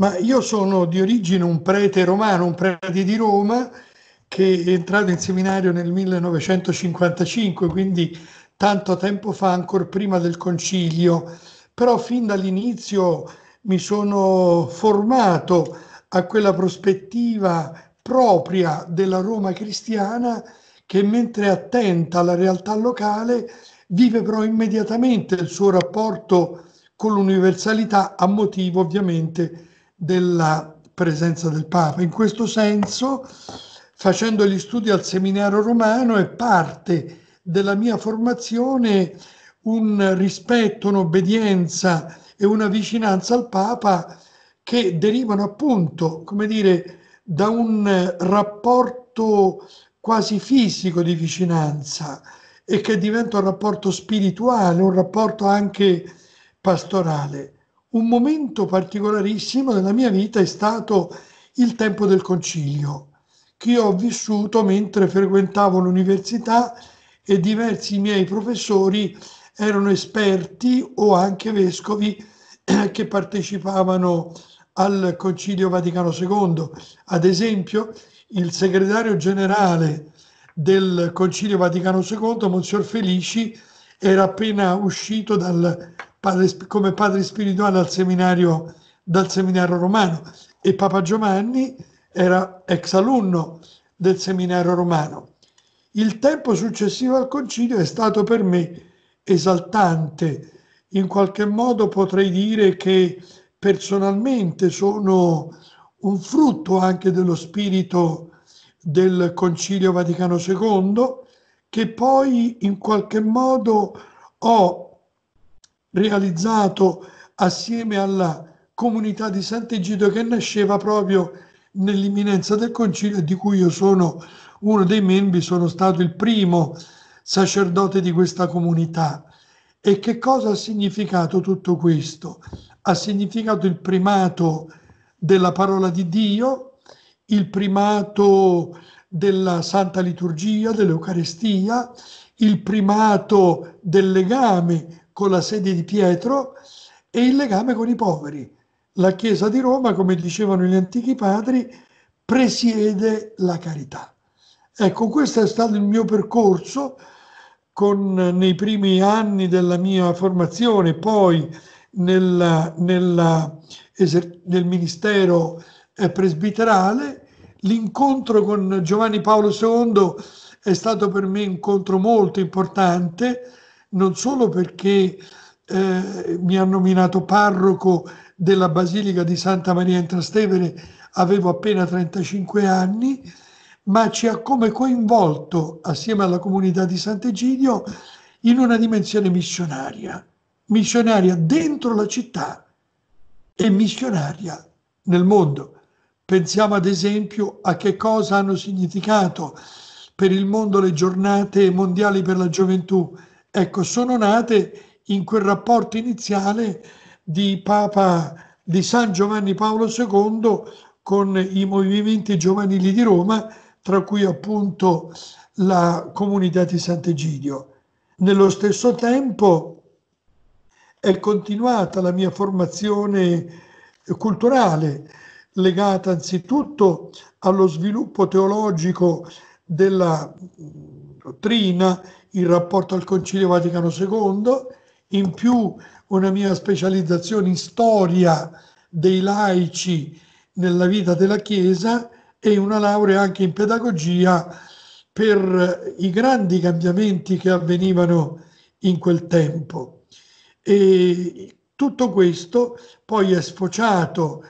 ma io sono di origine un prete romano, un prete di Roma che è entrato in seminario nel 1955, quindi tanto tempo fa, ancora prima del concilio, però fin dall'inizio mi sono formato a quella prospettiva propria della Roma cristiana che mentre è attenta alla realtà locale vive però immediatamente il suo rapporto con l'universalità a motivo ovviamente di della presenza del Papa. In questo senso, facendo gli studi al seminario romano, è parte della mia formazione un rispetto, un'obbedienza e una vicinanza al Papa che derivano appunto, come dire, da un rapporto quasi fisico di vicinanza e che diventa un rapporto spirituale, un rapporto anche pastorale un momento particolarissimo della mia vita è stato il tempo del concilio, che ho vissuto mentre frequentavo l'università e diversi miei professori erano esperti o anche vescovi eh, che partecipavano al Concilio Vaticano II. Ad esempio, il segretario generale del Concilio Vaticano II, Monsignor Felici, era appena uscito dal padre, come padre spirituale al seminario, dal seminario romano e Papa Giovanni era ex alunno del seminario romano. Il tempo successivo al concilio è stato per me esaltante, in qualche modo potrei dire che personalmente sono un frutto anche dello spirito del Concilio Vaticano II che poi in qualche modo ho realizzato assieme alla comunità di Sant'Egidio che nasceva proprio nell'imminenza del concilio di cui io sono uno dei membri, sono stato il primo sacerdote di questa comunità. E che cosa ha significato tutto questo? Ha significato il primato della parola di Dio, il primato della Santa Liturgia, dell'Eucarestia, il primato del legame con la sede di Pietro e il legame con i poveri. La Chiesa di Roma, come dicevano gli antichi padri, presiede la carità. Ecco, questo è stato il mio percorso con, nei primi anni della mia formazione, poi nella, nella, nel ministero eh, presbiterale. L'incontro con Giovanni Paolo II è stato per me un incontro molto importante non solo perché eh, mi ha nominato parroco della Basilica di Santa Maria in Trastevere, avevo appena 35 anni, ma ci ha come coinvolto assieme alla comunità di Sant'Egidio in una dimensione missionaria, missionaria dentro la città e missionaria nel mondo. Pensiamo ad esempio a che cosa hanno significato per il mondo le giornate mondiali per la gioventù ecco, sono nate in quel rapporto iniziale di Papa di San Giovanni Paolo II con i movimenti giovanili di Roma, tra cui appunto la comunità di Sant'Egidio. Nello stesso tempo è continuata la mia formazione culturale, legata anzitutto allo sviluppo teologico della dottrina, il rapporto al Concilio Vaticano II, in più una mia specializzazione in storia dei laici nella vita della Chiesa e una laurea anche in pedagogia per i grandi cambiamenti che avvenivano in quel tempo. E tutto questo poi è sfociato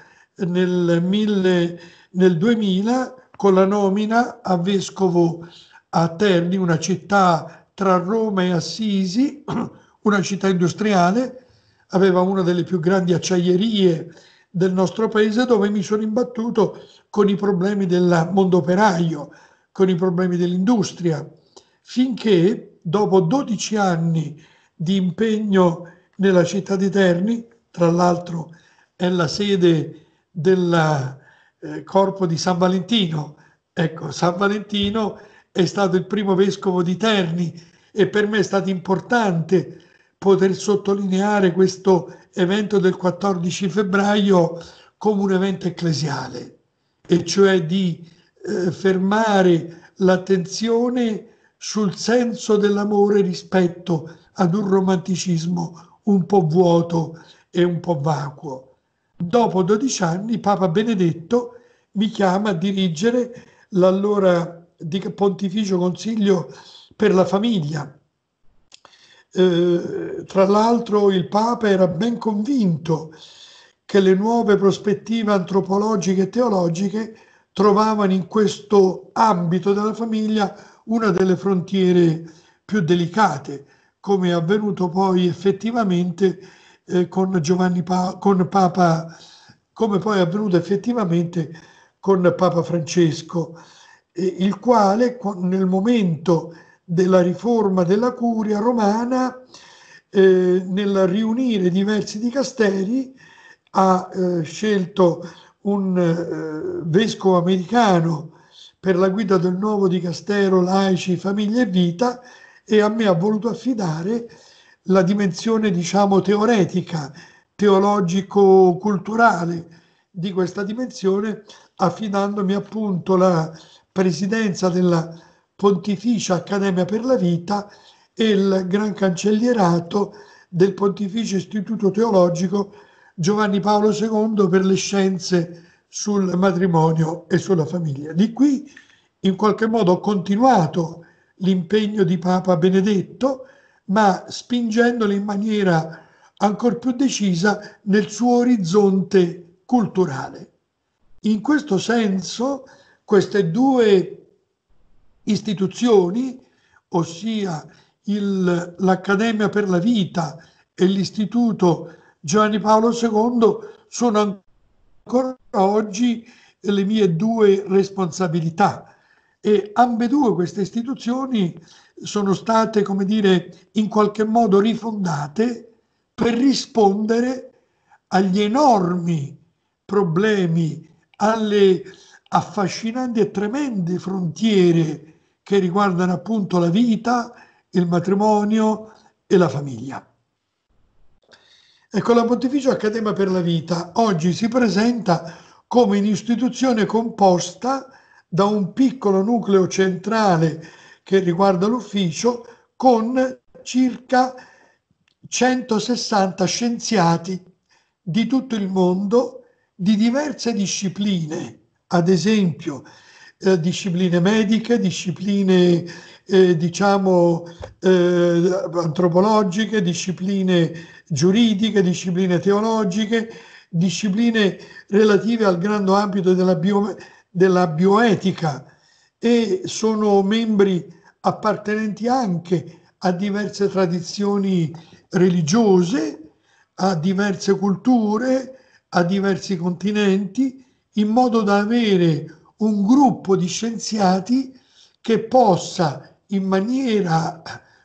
nel, mille, nel 2000 con la nomina a vescovo a Terni, una città tra Roma e Assisi, una città industriale, aveva una delle più grandi acciaierie del nostro paese dove mi sono imbattuto con i problemi del mondo operaio, con i problemi dell'industria, finché dopo 12 anni di impegno nella città di Terni, tra l'altro è la sede del eh, corpo di San Valentino, ecco, San Valentino è stato il primo vescovo di Terni e per me è stato importante poter sottolineare questo evento del 14 febbraio come un evento ecclesiale, e cioè di eh, fermare l'attenzione sul senso dell'amore rispetto ad un romanticismo un po' vuoto e un po' vacuo. Dopo 12 anni Papa Benedetto mi chiama a dirigere l'allora di Pontificio Consiglio per la famiglia. Eh, tra l'altro il Papa era ben convinto che le nuove prospettive antropologiche e teologiche trovavano in questo ambito della famiglia una delle frontiere più delicate, come è avvenuto poi effettivamente eh, con Giovanni pa- con Papa, come poi è avvenuto effettivamente con Papa Francesco il quale nel momento della riforma della curia romana, eh, nel riunire diversi dicasteri, ha eh, scelto un eh, vescovo americano per la guida del nuovo dicastero laici, famiglia e vita e a me ha voluto affidare la dimensione, diciamo, teoretica, teologico-culturale di questa dimensione, affidandomi appunto la, presidenza della Pontificia Accademia per la Vita e il Gran Cancellierato del Pontificio Istituto Teologico Giovanni Paolo II per le scienze sul matrimonio e sulla famiglia. Di qui in qualche modo ho continuato l'impegno di Papa Benedetto, ma spingendolo in maniera ancora più decisa nel suo orizzonte culturale. In questo senso queste due istituzioni, ossia il, l'Accademia per la Vita e l'Istituto Giovanni Paolo II, sono ancora oggi le mie due responsabilità e ambedue queste istituzioni sono state, come dire, in qualche modo rifondate per rispondere agli enormi problemi, alle affascinanti e tremende frontiere che riguardano appunto la vita, il matrimonio e la famiglia. Ecco, la Pontificia Accademia per la Vita oggi si presenta come un'istituzione composta da un piccolo nucleo centrale che riguarda l'ufficio con circa 160 scienziati di tutto il mondo di diverse discipline ad esempio eh, discipline mediche, discipline eh, diciamo eh, antropologiche, discipline giuridiche, discipline teologiche, discipline relative al grande ambito della, bio, della bioetica e sono membri appartenenti anche a diverse tradizioni religiose, a diverse culture, a diversi continenti in modo da avere un gruppo di scienziati che possa in maniera,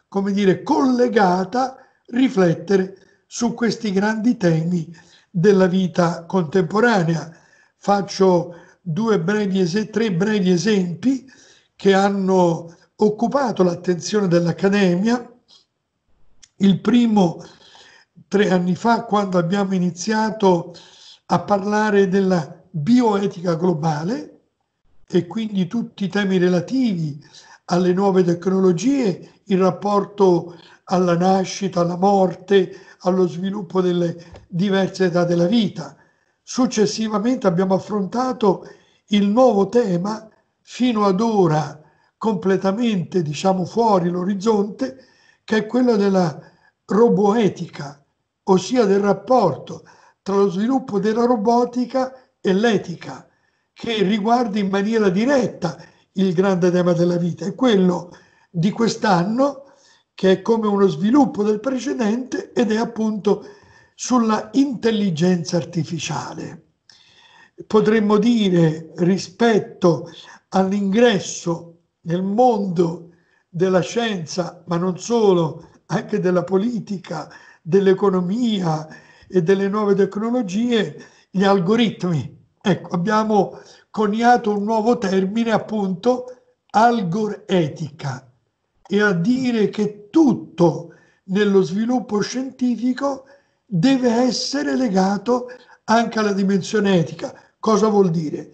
come dire, collegata riflettere su questi grandi temi della vita contemporanea. Faccio due brevi, es- tre brevi esempi che hanno occupato l'attenzione dell'Accademia. Il primo tre anni fa, quando abbiamo iniziato a parlare della bioetica globale e quindi tutti i temi relativi alle nuove tecnologie il rapporto alla nascita, alla morte, allo sviluppo delle diverse età della vita. Successivamente abbiamo affrontato il nuovo tema fino ad ora completamente diciamo fuori l'orizzonte che è quello della roboetica, ossia del rapporto tra lo sviluppo della robotica e e l'etica, che riguarda in maniera diretta il grande tema della vita, è quello di quest'anno che è come uno sviluppo del precedente ed è appunto sulla intelligenza artificiale. Potremmo dire rispetto all'ingresso nel mondo della scienza, ma non solo, anche della politica, dell'economia e delle nuove tecnologie, gli algoritmi. Ecco, abbiamo coniato un nuovo termine appunto, algoretica, e a dire che tutto nello sviluppo scientifico deve essere legato anche alla dimensione etica. Cosa vuol dire?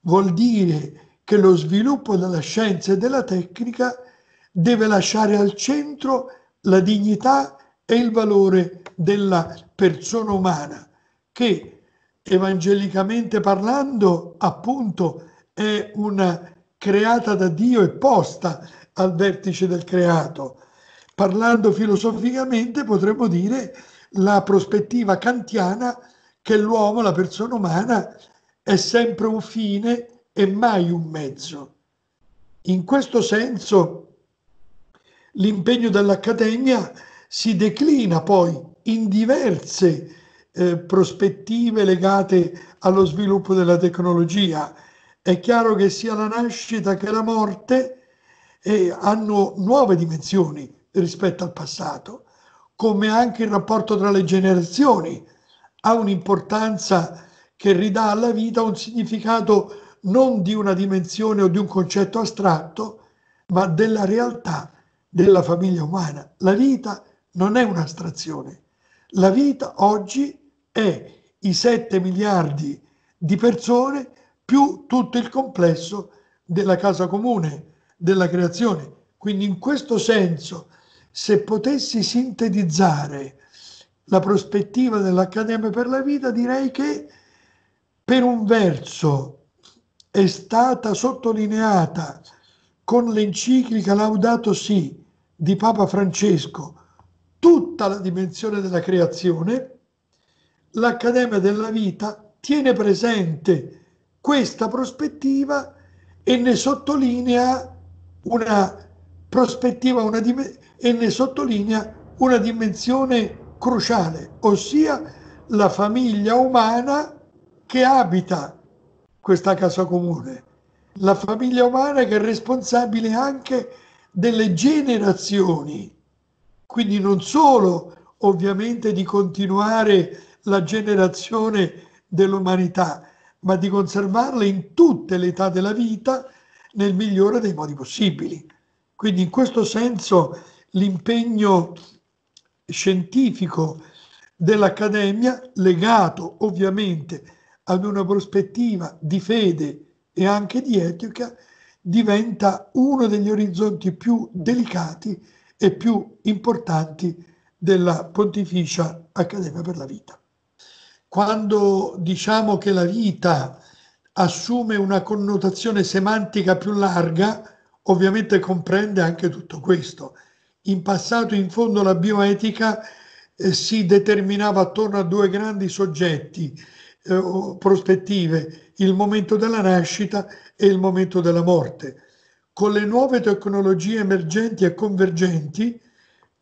Vuol dire che lo sviluppo della scienza e della tecnica deve lasciare al centro la dignità e il valore della persona umana, che evangelicamente parlando, appunto, è una creata da Dio e posta al vertice del creato. Parlando filosoficamente potremmo dire la prospettiva kantiana che l'uomo, la persona umana, è sempre un fine e mai un mezzo. In questo senso l'impegno dell'Accademia si declina poi in diverse eh, prospettive legate allo sviluppo della tecnologia. È chiaro che sia la nascita che la morte eh, hanno nuove dimensioni rispetto al passato, come anche il rapporto tra le generazioni ha un'importanza che ridà alla vita un significato non di una dimensione o di un concetto astratto, ma della realtà della famiglia umana. La vita non è un'astrazione. La vita oggi è i 7 miliardi di persone più tutto il complesso della casa comune, della creazione. Quindi in questo senso, se potessi sintetizzare la prospettiva dell'Accademia per la Vita, direi che per un verso è stata sottolineata con l'enciclica Laudato Si di Papa Francesco tutta la dimensione della creazione l'Accademia della Vita tiene presente questa prospettiva e ne sottolinea una prospettiva una dim- e ne sottolinea una dimensione cruciale, ossia la famiglia umana che abita questa casa comune, la famiglia umana che è responsabile anche delle generazioni, quindi non solo ovviamente di continuare a la generazione dell'umanità, ma di conservarle in tutte le età della vita nel migliore dei modi possibili. Quindi in questo senso l'impegno scientifico dell'Accademia, legato ovviamente ad una prospettiva di fede e anche di etica, diventa uno degli orizzonti più delicati e più importanti della Pontificia Accademia per la Vita quando diciamo che la vita assume una connotazione semantica più larga, ovviamente comprende anche tutto questo. In passato, in fondo, la bioetica eh, si determinava attorno a due grandi soggetti eh, o prospettive, il momento della nascita e il momento della morte. Con le nuove tecnologie emergenti e convergenti,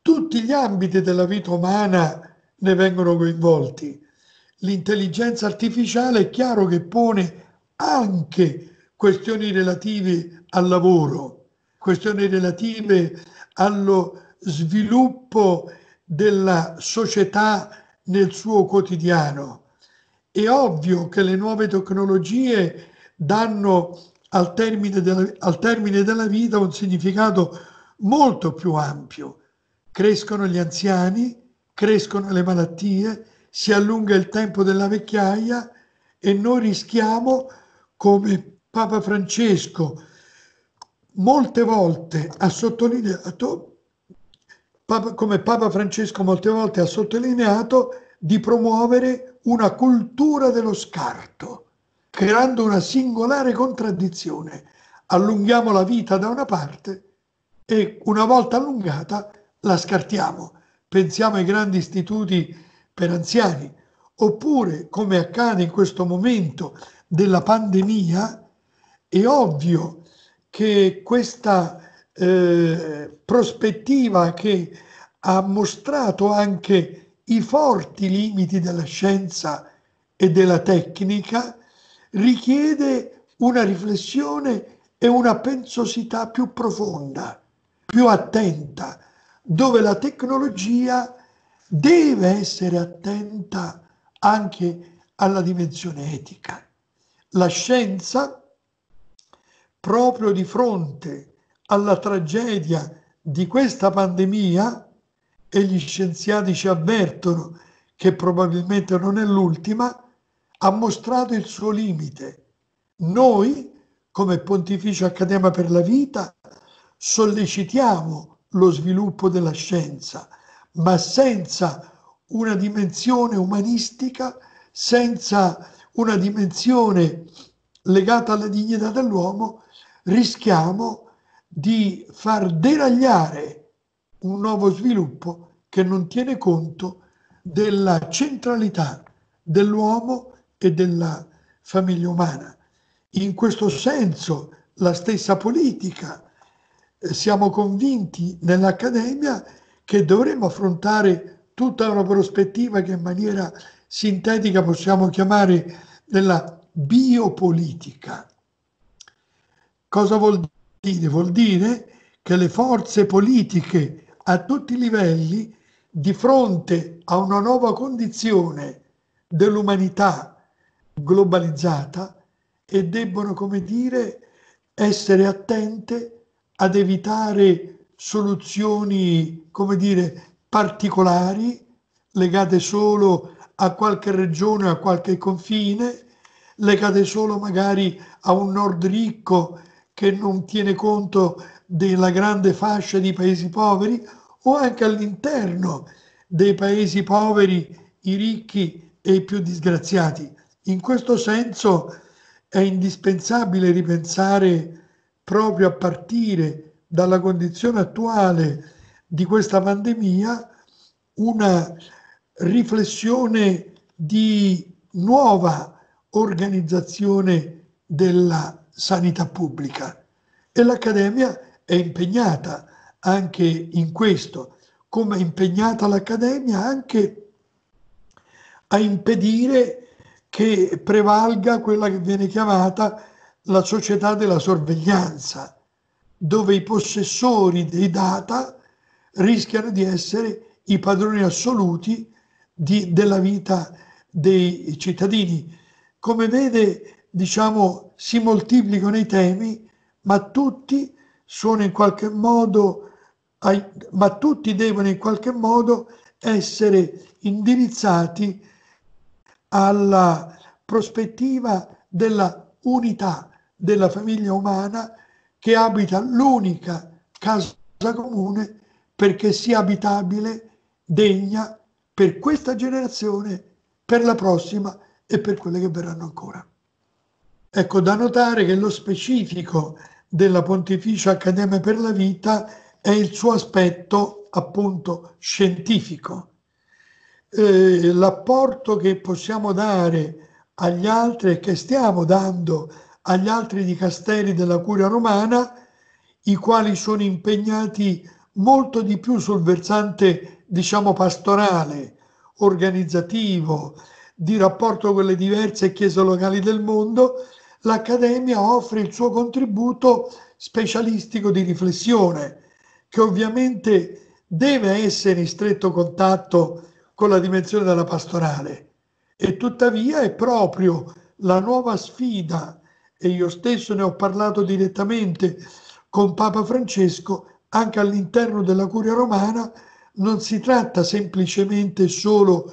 tutti gli ambiti della vita umana ne vengono coinvolti l'intelligenza artificiale è chiaro che pone anche questioni relative al lavoro, questioni relative allo sviluppo della società nel suo quotidiano. È ovvio che le nuove tecnologie danno al termine, della, al termine della vita un significato molto più ampio. Crescono gli anziani, crescono le malattie, si allunga il tempo della vecchiaia e noi rischiamo, come Papa Francesco molte volte ha sottolineato, come Papa Francesco molte volte ha sottolineato, di promuovere una cultura dello scarto, creando una singolare contraddizione. Allunghiamo la vita da una parte e una volta allungata la scartiamo. Pensiamo ai grandi istituti per anziani, oppure come accade in questo momento della pandemia, è ovvio che questa eh, prospettiva che ha mostrato anche i forti limiti della scienza e della tecnica richiede una riflessione e una pensosità più profonda, più attenta, dove la tecnologia deve essere attenta anche alla dimensione etica. La scienza, proprio di fronte alla tragedia di questa pandemia, e gli scienziati ci avvertono che probabilmente non è l'ultima, ha mostrato il suo limite. Noi, come Pontificio Accademia per la Vita, sollecitiamo lo sviluppo della scienza ma senza una dimensione umanistica, senza una dimensione legata alla dignità dell'uomo, rischiamo di far deragliare un nuovo sviluppo che non tiene conto della centralità dell'uomo e della famiglia umana. In questo senso la stessa politica, eh, siamo convinti nell'Accademia che dovremmo affrontare tutta una prospettiva che in maniera sintetica possiamo chiamare della biopolitica. Cosa vuol dire? Vuol dire che le forze politiche a tutti i livelli, di fronte a una nuova condizione dell'umanità globalizzata, e debbono, come dire, essere attente ad evitare soluzioni, come dire, particolari, legate solo a qualche regione, a qualche confine, legate solo magari a un nord ricco che non tiene conto della grande fascia di paesi poveri o anche all'interno dei paesi poveri i ricchi e i più disgraziati. In questo senso è indispensabile ripensare proprio a partire dalla condizione attuale di questa pandemia una riflessione di nuova organizzazione della sanità pubblica e l'Accademia è impegnata anche in questo, come è impegnata l'Accademia anche a impedire che prevalga quella che viene chiamata la società della sorveglianza, dove i possessori dei data rischiano di essere i padroni assoluti di, della vita dei cittadini. Come vede, diciamo, si moltiplicano i temi, ma tutti sono in qualche modo ma tutti devono in qualche modo essere indirizzati alla prospettiva della unità della famiglia umana che abita l'unica casa comune perché sia abitabile, degna per questa generazione, per la prossima e per quelle che verranno ancora. Ecco, da notare che lo specifico della Pontificia Accademia per la Vita è il suo aspetto appunto scientifico. Eh, l'apporto che possiamo dare agli altri e che stiamo dando agli altri dicasteri della curia romana, i quali sono impegnati molto di più sul versante, diciamo, pastorale, organizzativo, di rapporto con le diverse chiese locali del mondo, l'Accademia offre il suo contributo specialistico di riflessione, che ovviamente deve essere in stretto contatto con la dimensione della pastorale. E tuttavia è proprio la nuova sfida e io stesso ne ho parlato direttamente con Papa Francesco anche all'interno della Curia romana, non si tratta semplicemente solo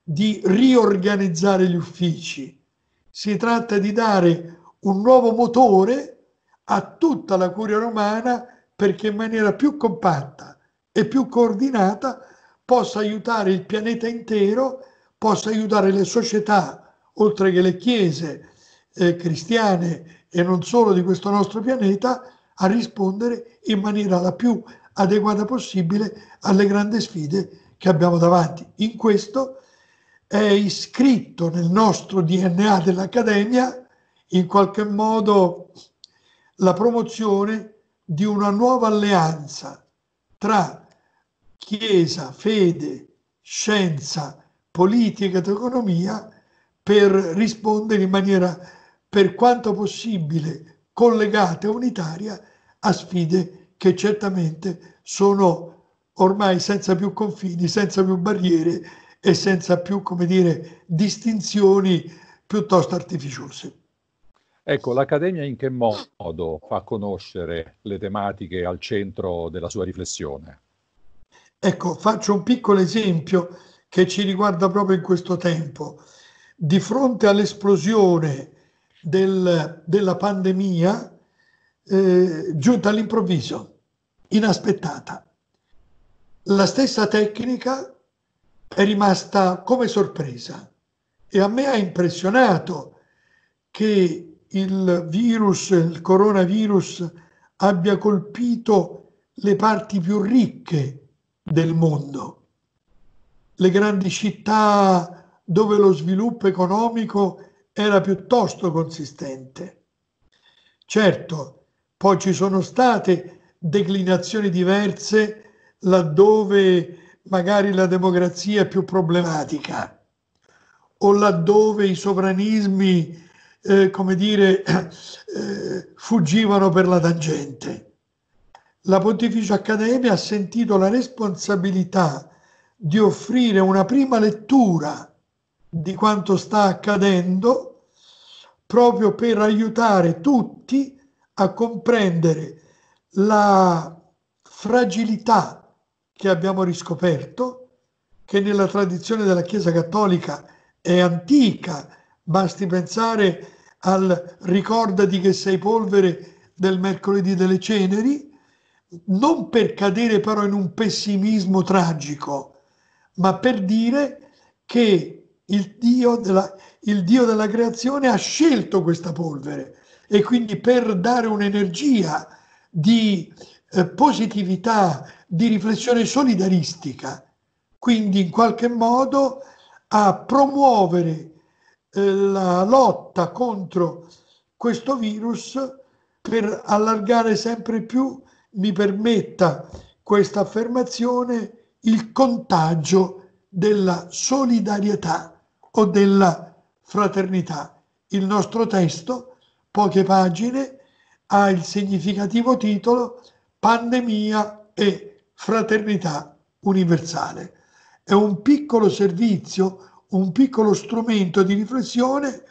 di riorganizzare gli uffici, si tratta di dare un nuovo motore a tutta la curia romana perché in maniera più compatta e più coordinata possa aiutare il pianeta intero, possa aiutare le società, oltre che le chiese, eh, cristiane e non solo di questo nostro pianeta a rispondere in maniera la più adeguata possibile alle grandi sfide che abbiamo davanti. In questo è iscritto nel nostro DNA dell'Accademia in qualche modo la promozione di una nuova alleanza tra Chiesa, fede, scienza, politica ed economia per rispondere in maniera per quanto possibile collegata e unitaria a sfide che certamente sono ormai senza più confini, senza più barriere e senza più, come dire, distinzioni piuttosto artificiose. Ecco, l'Accademia in che modo fa conoscere le tematiche al centro della sua riflessione? Ecco, faccio un piccolo esempio che ci riguarda proprio in questo tempo. Di fronte all'esplosione del, della pandemia eh, giunta all'improvviso, inaspettata. La stessa tecnica è rimasta come sorpresa e a me ha impressionato che il virus, il coronavirus, abbia colpito le parti più ricche del mondo, le grandi città dove lo sviluppo economico è era piuttosto consistente. Certo, poi ci sono state declinazioni diverse laddove magari la democrazia è più problematica o laddove i sovranismi, eh, come dire, eh, fuggivano per la tangente. La Pontificia Accademia ha sentito la responsabilità di offrire una prima lettura di quanto sta accadendo proprio per aiutare tutti a comprendere la fragilità che abbiamo riscoperto, che nella tradizione della Chiesa Cattolica è antica, basti pensare al ricordati che sei polvere del mercoledì delle ceneri, non per cadere però in un pessimismo tragico, ma per dire che il Dio, della, il Dio della creazione ha scelto questa polvere e quindi per dare un'energia di eh, positività, di riflessione solidaristica, quindi in qualche modo a promuovere eh, la lotta contro questo virus per allargare sempre più, mi permetta questa affermazione, il contagio della solidarietà o della fraternità. Il nostro testo, poche pagine, ha il significativo titolo Pandemia e fraternità universale. È un piccolo servizio, un piccolo strumento di riflessione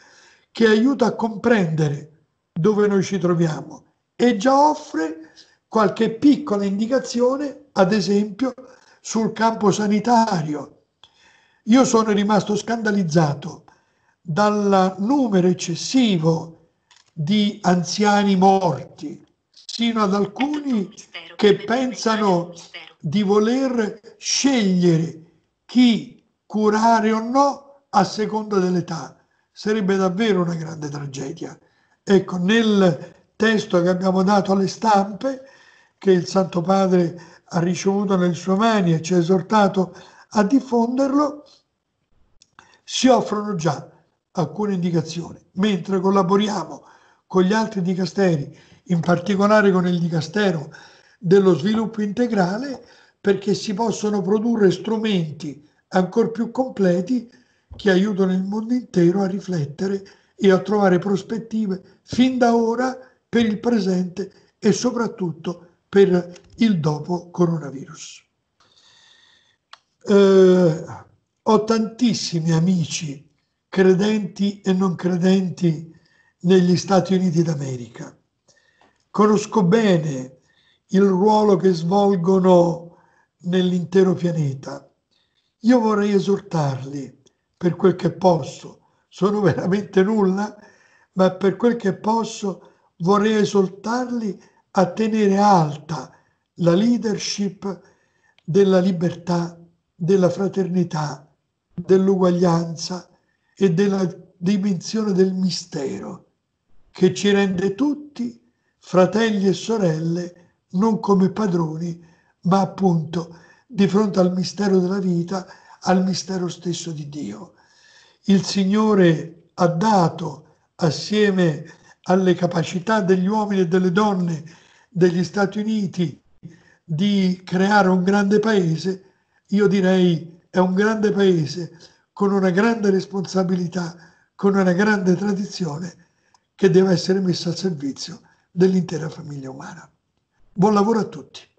che aiuta a comprendere dove noi ci troviamo e già offre qualche piccola indicazione, ad esempio, sul campo sanitario, io sono rimasto scandalizzato dal numero eccessivo di anziani morti, sino ad alcuni che pensano di voler scegliere chi curare o no a seconda dell'età. Sarebbe davvero una grande tragedia. Ecco, nel testo che abbiamo dato alle stampe, che il Santo Padre ha ricevuto nelle sue mani e ci ha esortato a diffonderlo si offrono già alcune indicazioni, mentre collaboriamo con gli altri dicasteri, in particolare con il dicastero dello sviluppo integrale, perché si possono produrre strumenti ancora più completi che aiutano il mondo intero a riflettere e a trovare prospettive fin da ora per il presente e soprattutto per il dopo coronavirus. Eh, ho tantissimi amici credenti e non credenti negli Stati Uniti d'America. Conosco bene il ruolo che svolgono nell'intero pianeta. Io vorrei esortarli per quel che posso, sono veramente nulla, ma per quel che posso vorrei esortarli a tenere alta la leadership della libertà della fraternità, dell'uguaglianza e della dimensione del mistero che ci rende tutti fratelli e sorelle non come padroni, ma appunto di fronte al mistero della vita, al mistero stesso di Dio. Il Signore ha dato assieme alle capacità degli uomini e delle donne degli Stati Uniti di creare un grande paese, io direi è un grande paese con una grande responsabilità, con una grande tradizione che deve essere messo al servizio dell'intera famiglia umana. Buon lavoro a tutti.